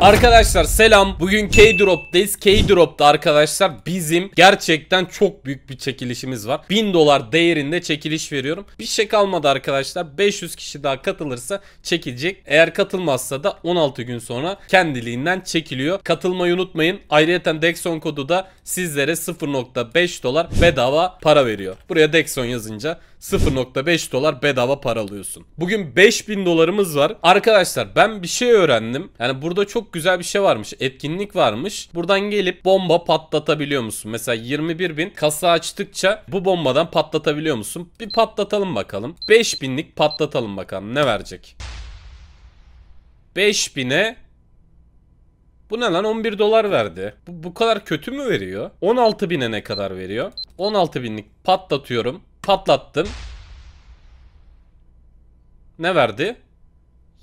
Arkadaşlar selam. Bugün K-Drop'tayız. K-Drop'ta arkadaşlar bizim gerçekten çok büyük bir çekilişimiz var. 1000 dolar değerinde çekiliş veriyorum. Bir şey kalmadı arkadaşlar. 500 kişi daha katılırsa çekilecek. Eğer katılmazsa da 16 gün sonra kendiliğinden çekiliyor. Katılmayı unutmayın. Ayrıca Dexon kodu da sizlere 0.5 dolar bedava para veriyor. Buraya Dexon yazınca 0.5 dolar bedava para alıyorsun. Bugün 5000 dolarımız var. Arkadaşlar ben bir şey öğrendim. Yani burada çok güzel bir şey varmış. Etkinlik varmış. Buradan gelip bomba patlatabiliyor musun? Mesela 21 bin kasa açtıkça bu bombadan patlatabiliyor musun? Bir patlatalım bakalım. 5000'lik patlatalım bakalım ne verecek? 5000'e bu ne lan 11 dolar verdi. Bu, bu kadar kötü mü veriyor? 16 bine ne kadar veriyor? 16 binlik patlatıyorum. Patlattım. Ne verdi?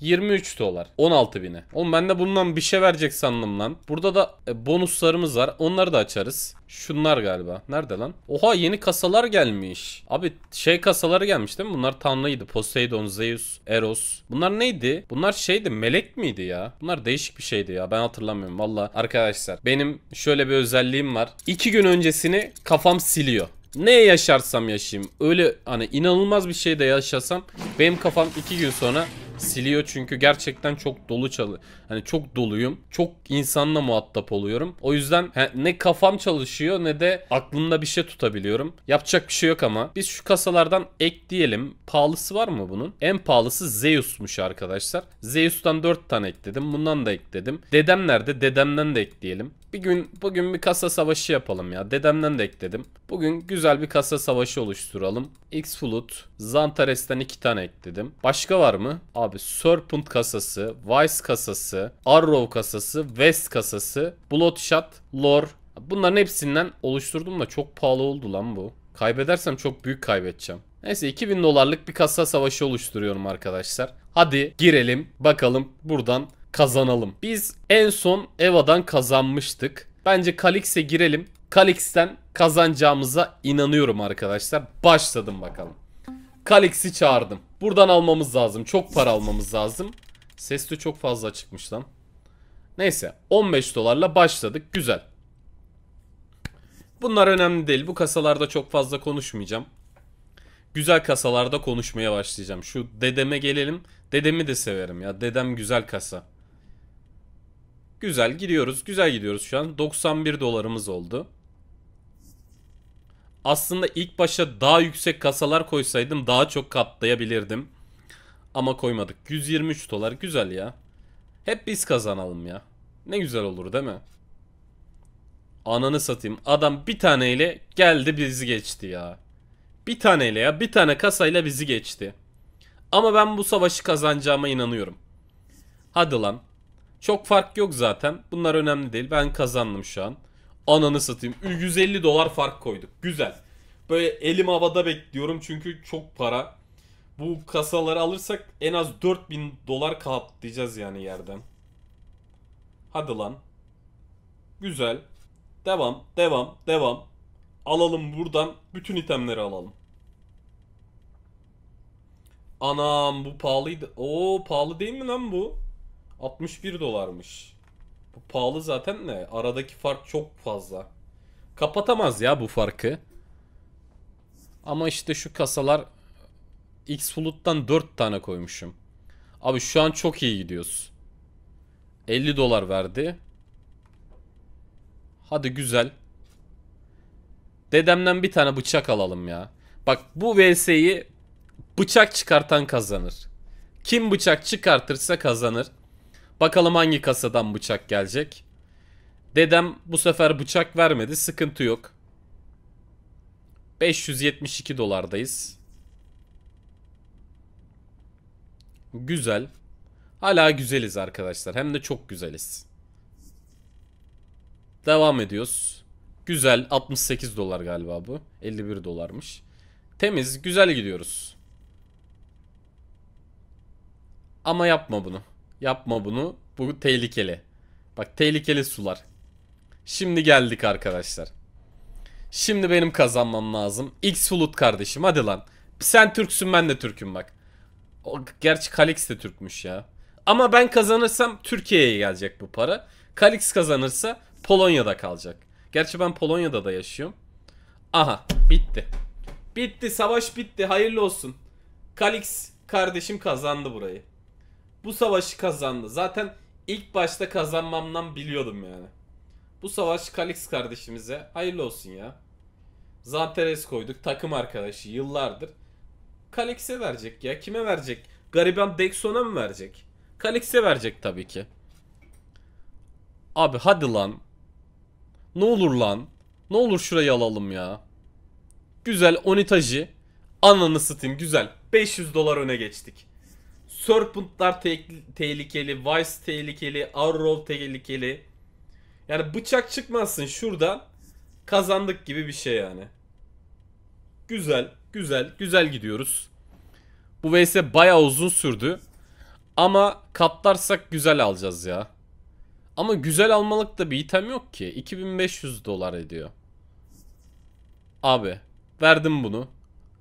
23 dolar. 16 bine. Oğlum ben de bundan bir şey verecek sandım lan. Burada da e, bonuslarımız var. Onları da açarız. Şunlar galiba. Nerede lan? Oha yeni kasalar gelmiş. Abi şey kasaları gelmiş değil mi? Bunlar tanrıydı. Poseidon, Zeus, Eros. Bunlar neydi? Bunlar şeydi melek miydi ya? Bunlar değişik bir şeydi ya. Ben hatırlamıyorum valla. Arkadaşlar benim şöyle bir özelliğim var. 2 gün öncesini kafam siliyor. Ne yaşarsam yaşayayım. Öyle hani inanılmaz bir şey de yaşasam benim kafam iki gün sonra siliyor çünkü gerçekten çok dolu çalı. Hani çok doluyum. Çok insanla muhatap oluyorum. O yüzden he, ne kafam çalışıyor ne de aklımda bir şey tutabiliyorum. Yapacak bir şey yok ama. Biz şu kasalardan ek diyelim. Pahalısı var mı bunun? En pahalısı Zeus'muş arkadaşlar. Zeus'tan 4 tane ekledim. Bundan da ekledim. Dedem nerede? Dedemden de ekleyelim. Bir gün bugün bir kasa savaşı yapalım ya. Dedemden de ekledim. Bugün güzel bir kasa savaşı oluşturalım. X Flut, Zantares'ten iki tane ekledim. Başka var mı? Abi Serpent kasası, Vice kasası, Arrow kasası, West kasası, Bloodshot, Lore. Bunların hepsinden oluşturdum da çok pahalı oldu lan bu. Kaybedersem çok büyük kaybedeceğim. Neyse 2000 dolarlık bir kasa savaşı oluşturuyorum arkadaşlar. Hadi girelim bakalım buradan kazanalım. Biz en son Eva'dan kazanmıştık. Bence Kalix'e girelim. Kalix'ten kazanacağımıza inanıyorum arkadaşlar. Başladım bakalım. Kalix'i çağırdım. Buradan almamız lazım. Çok para almamız lazım. Ses de çok fazla çıkmış lan. Neyse 15 dolarla başladık. Güzel. Bunlar önemli değil. Bu kasalarda çok fazla konuşmayacağım. Güzel kasalarda konuşmaya başlayacağım. Şu dedeme gelelim. Dedemi de severim ya. Dedem güzel kasa. Güzel gidiyoruz. Güzel gidiyoruz şu an. 91 dolarımız oldu. Aslında ilk başta daha yüksek kasalar koysaydım daha çok katlayabilirdim. Ama koymadık. 123 dolar güzel ya. Hep biz kazanalım ya. Ne güzel olur değil mi? Ananı satayım. Adam bir taneyle geldi bizi geçti ya. Bir taneyle ya. Bir tane kasayla bizi geçti. Ama ben bu savaşı kazanacağıma inanıyorum. Hadi lan. Çok fark yok zaten. Bunlar önemli değil. Ben kazandım şu an. Ananı satayım. 150 dolar fark koyduk. Güzel. Böyle elim havada bekliyorum çünkü çok para. Bu kasaları alırsak en az 4000 dolar katlayacağız yani yerden. Hadi lan. Güzel. Devam, devam, devam. Alalım buradan bütün itemleri alalım. Anam bu pahalıydı. Oo pahalı değil mi lan bu? 61 dolarmış. Bu pahalı zaten ne? Aradaki fark çok fazla. Kapatamaz ya bu farkı. Ama işte şu kasalar X Flood'dan 4 tane koymuşum. Abi şu an çok iyi gidiyoruz. 50 dolar verdi. Hadi güzel. Dedemden bir tane bıçak alalım ya. Bak bu VS'yi bıçak çıkartan kazanır. Kim bıçak çıkartırsa kazanır. Bakalım hangi kasadan bıçak gelecek. Dedem bu sefer bıçak vermedi. Sıkıntı yok. 572 dolardayız. Güzel. Hala güzeliz arkadaşlar. Hem de çok güzeliz. Devam ediyoruz. Güzel. 68 dolar galiba bu. 51 dolarmış. Temiz. Güzel gidiyoruz. Ama yapma bunu. Yapma bunu. Bu tehlikeli. Bak tehlikeli sular. Şimdi geldik arkadaşlar. Şimdi benim kazanmam lazım. X Hulut kardeşim hadi lan. Sen Türksün ben de Türk'üm bak. O, gerçi Kalix de Türkmüş ya. Ama ben kazanırsam Türkiye'ye gelecek bu para. Kalix kazanırsa Polonya'da kalacak. Gerçi ben Polonya'da da yaşıyorum. Aha bitti. Bitti savaş bitti hayırlı olsun. Kalix kardeşim kazandı burayı bu savaşı kazandı. Zaten ilk başta kazanmamdan biliyordum yani. Bu savaş Kalix kardeşimize hayırlı olsun ya. Zanteres koyduk takım arkadaşı yıllardır. Kalix'e verecek ya. Kime verecek? Gariban Dexon'a mı verecek? Kalix'e verecek tabii ki. Abi hadi lan. Ne olur lan. Ne olur şurayı alalım ya. Güzel Onitaji. Ananı satayım güzel. 500 dolar öne geçtik. Serpent'lar te tehlikeli, Vice tehlikeli, Arrow tehlikeli. Yani bıçak çıkmazsın şuradan. Kazandık gibi bir şey yani. Güzel, güzel, güzel gidiyoruz. Bu vs baya uzun sürdü. Ama katlarsak güzel alacağız ya. Ama güzel almalık da bir item yok ki. 2500 dolar ediyor. Abi verdim bunu.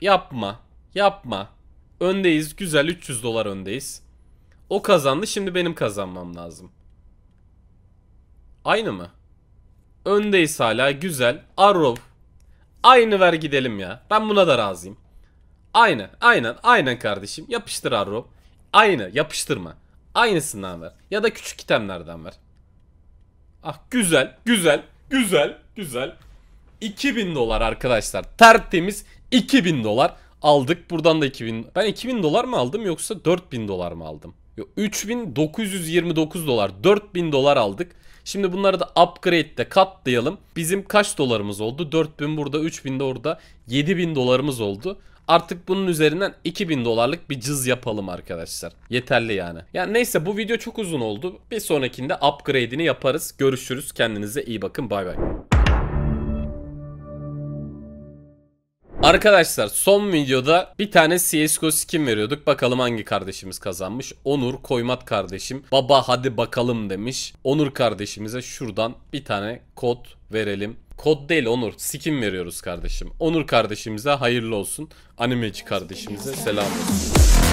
Yapma. Yapma. Öndeyiz. Güzel 300 dolar öndeyiz. O kazandı. Şimdi benim kazanmam lazım. Aynı mı? Öndeyiz hala. Güzel. Arrow. Aynı ver gidelim ya. Ben buna da razıyım. Aynı, Aynen. Aynen kardeşim. Yapıştır Arrow. Aynı. Yapıştırma. Aynısından ver. Ya da küçük itemlerden ver. Ah güzel. Güzel. Güzel. Güzel. 2000 dolar arkadaşlar. Tertemiz 2000 dolar aldık. Buradan da 2000. Ben 2000 dolar mı aldım yoksa 4000 dolar mı aldım? Yok 3929 dolar 4000 dolar aldık. Şimdi bunları da upgrade'de katlayalım. Bizim kaç dolarımız oldu? 4000 burada 3000 de orada 7000 dolarımız oldu. Artık bunun üzerinden 2000 dolarlık bir cız yapalım arkadaşlar. Yeterli yani. Yani neyse bu video çok uzun oldu. Bir sonrakinde upgrade'ini yaparız. Görüşürüz. Kendinize iyi bakın. Bay bay. Arkadaşlar son videoda bir tane CSGO skin veriyorduk. Bakalım hangi kardeşimiz kazanmış. Onur Koymat kardeşim. Baba hadi bakalım demiş. Onur kardeşimize şuradan bir tane kod verelim. Kod değil Onur. Skin veriyoruz kardeşim. Onur kardeşimize hayırlı olsun. Animeci kardeşimize selam olsun.